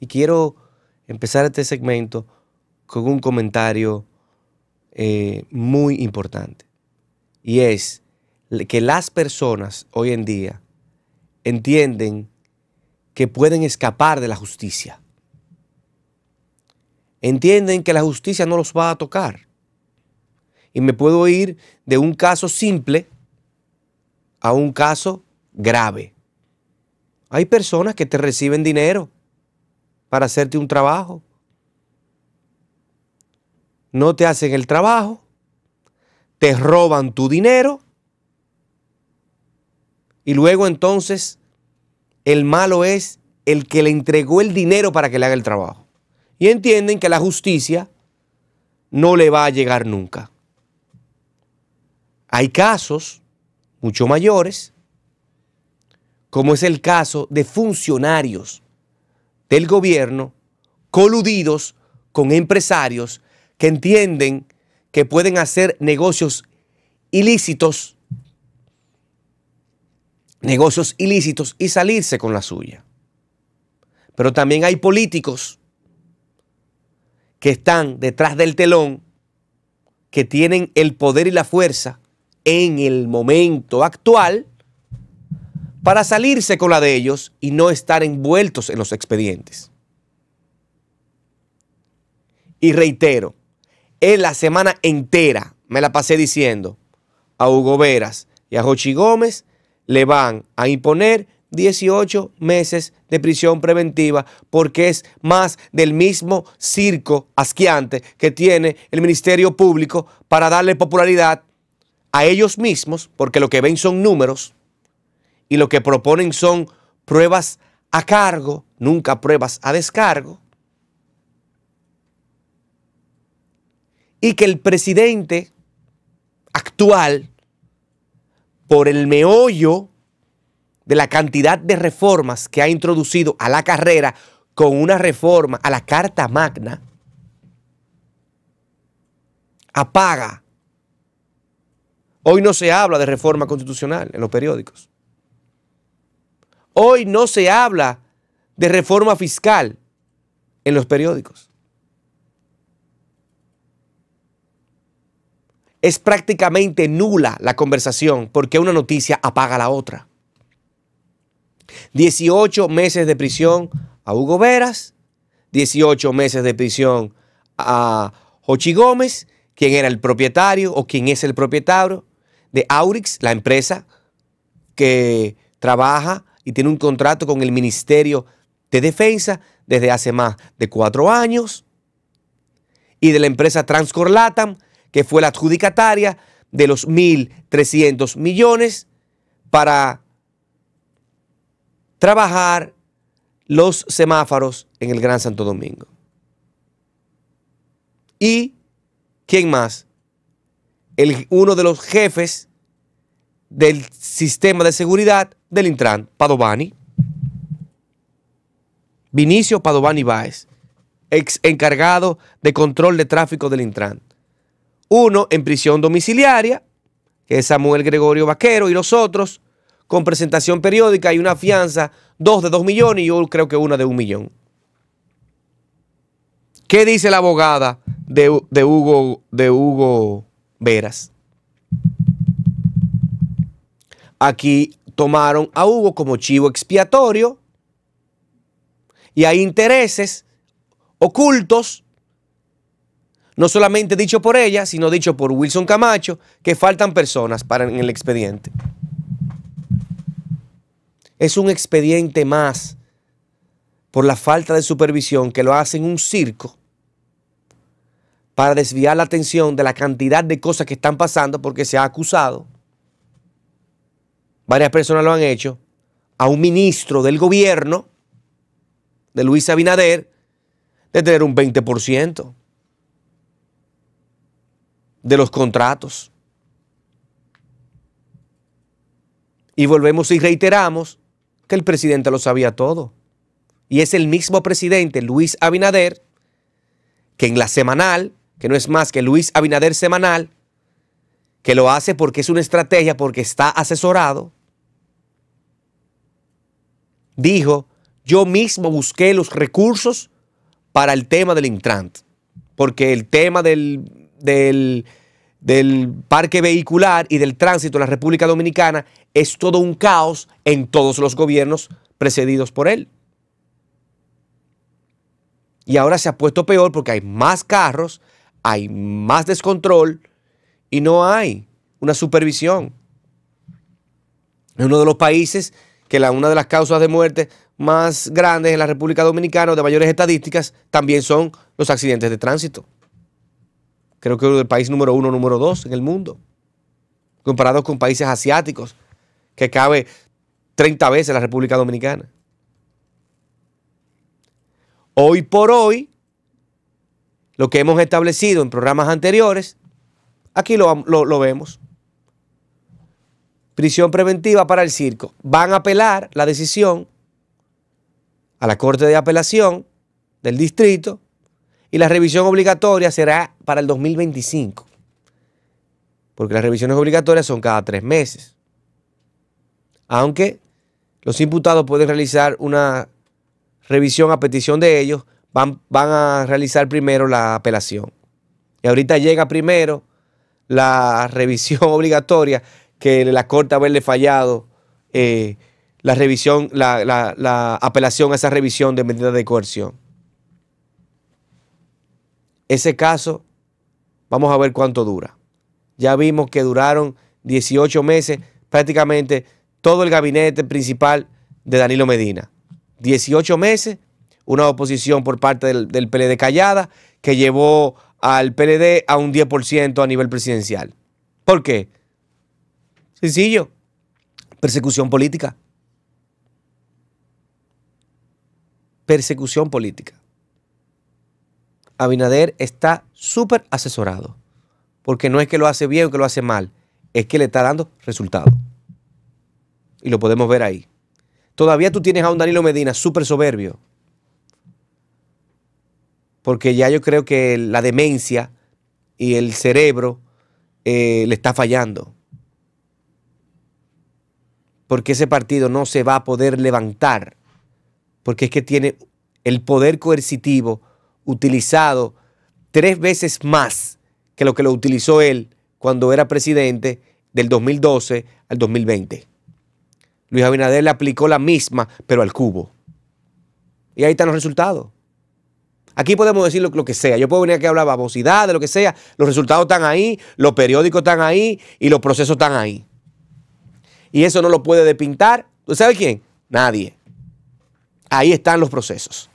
Y quiero empezar este segmento con un comentario eh, muy importante. Y es que las personas hoy en día entienden que pueden escapar de la justicia. Entienden que la justicia no los va a tocar. Y me puedo ir de un caso simple a un caso grave. Hay personas que te reciben dinero para hacerte un trabajo. No te hacen el trabajo, te roban tu dinero y luego entonces el malo es el que le entregó el dinero para que le haga el trabajo. Y entienden que la justicia no le va a llegar nunca. Hay casos mucho mayores, como es el caso de funcionarios del gobierno coludidos con empresarios que entienden que pueden hacer negocios ilícitos, negocios ilícitos y salirse con la suya. Pero también hay políticos que están detrás del telón, que tienen el poder y la fuerza en el momento actual para salirse con la de ellos y no estar envueltos en los expedientes. Y reitero, en la semana entera me la pasé diciendo a Hugo Veras y a Jochi Gómez le van a imponer 18 meses de prisión preventiva porque es más del mismo circo asquiante que tiene el Ministerio Público para darle popularidad a ellos mismos, porque lo que ven son números, y lo que proponen son pruebas a cargo, nunca pruebas a descargo. Y que el presidente actual, por el meollo de la cantidad de reformas que ha introducido a la carrera con una reforma a la Carta Magna, apaga. Hoy no se habla de reforma constitucional en los periódicos. Hoy no se habla de reforma fiscal en los periódicos. Es prácticamente nula la conversación porque una noticia apaga la otra. 18 meses de prisión a Hugo Veras, 18 meses de prisión a Jochi Gómez, quien era el propietario o quien es el propietario de Aurix, la empresa que trabaja y tiene un contrato con el Ministerio de Defensa desde hace más de cuatro años y de la empresa Transcorlatam, que fue la adjudicataria de los 1.300 millones para trabajar los semáforos en el Gran Santo Domingo. ¿Y quién más? El, uno de los jefes del sistema de seguridad del Intran, Padovani. Vinicio Padovani Báez, ex encargado de control de tráfico del Intran. Uno en prisión domiciliaria, que es Samuel Gregorio Vaquero, y los otros con presentación periódica y una fianza, dos de dos millones y yo creo que una de un millón. ¿Qué dice la abogada de, de Hugo, de Hugo Veras? Aquí tomaron a Hugo como chivo expiatorio y hay intereses ocultos, no solamente dicho por ella, sino dicho por Wilson Camacho, que faltan personas para en el expediente. Es un expediente más por la falta de supervisión que lo hacen un circo para desviar la atención de la cantidad de cosas que están pasando porque se ha acusado varias personas lo han hecho, a un ministro del gobierno, de Luis Abinader, de tener un 20% de los contratos. Y volvemos y reiteramos que el presidente lo sabía todo. Y es el mismo presidente, Luis Abinader, que en la semanal, que no es más que Luis Abinader semanal, que lo hace porque es una estrategia, porque está asesorado, dijo, yo mismo busqué los recursos para el tema del Intrant, porque el tema del, del parque vehicular y del tránsito en la República Dominicana es todo un caos en todos los gobiernos precedidos por él. Y ahora se ha puesto peor porque hay más carros, hay más descontrol y no hay una supervisión. Es uno de los países que la, una de las causas de muerte más grandes en la República Dominicana o de mayores estadísticas también son los accidentes de tránsito. Creo que es el país número uno, número dos en el mundo, comparado con países asiáticos, que cabe 30 veces la República Dominicana. Hoy por hoy, lo que hemos establecido en programas anteriores, aquí lo vemos prisión preventiva para el circo. Van a apelar la decisión a la Corte de Apelación del distrito y la revisión obligatoria será para el 2025. Porque las revisiones obligatorias son cada tres meses. Aunque los imputados pueden realizar una revisión a petición de ellos, van, van a realizar primero la apelación. Y ahorita llega primero la revisión obligatoria que la Corte haberle fallado eh, la revisión, la, apelación a esa revisión de medidas de coerción. Ese caso, vamos a ver cuánto dura. Ya vimos que duraron 18 meses prácticamente todo el gabinete principal de Danilo Medina. 18 meses, una oposición por parte del, del PLD callada que llevó al PLD a un 10% a nivel presidencial. ¿Por qué? Sencillo. Persecución política. Persecución política. Abinader está súper asesorado. Porque no es que lo hace bien o que lo hace mal, es que le está dando resultado. Y lo podemos ver ahí. Todavía tú tienes a un Danilo Medina súper soberbio. Porque ya yo creo que la demencia y el cerebro eh, le está fallando porque ese partido no se va a poder levantar, porque es que tiene el poder coercitivo utilizado tres veces más que lo que lo utilizó él cuando era presidente del 2012 al 2020. Luis Abinader le aplicó la misma, pero al cubo. Y ahí están los resultados. Aquí podemos decir lo, que sea. Yo puedo venir aquí a hablar babosidad, de lo que sea. Los resultados están ahí, los periódicos están ahí y los procesos están ahí. Y eso no lo puede depintar. ¿Tú sabes quién? Nadie. Ahí están los procesos.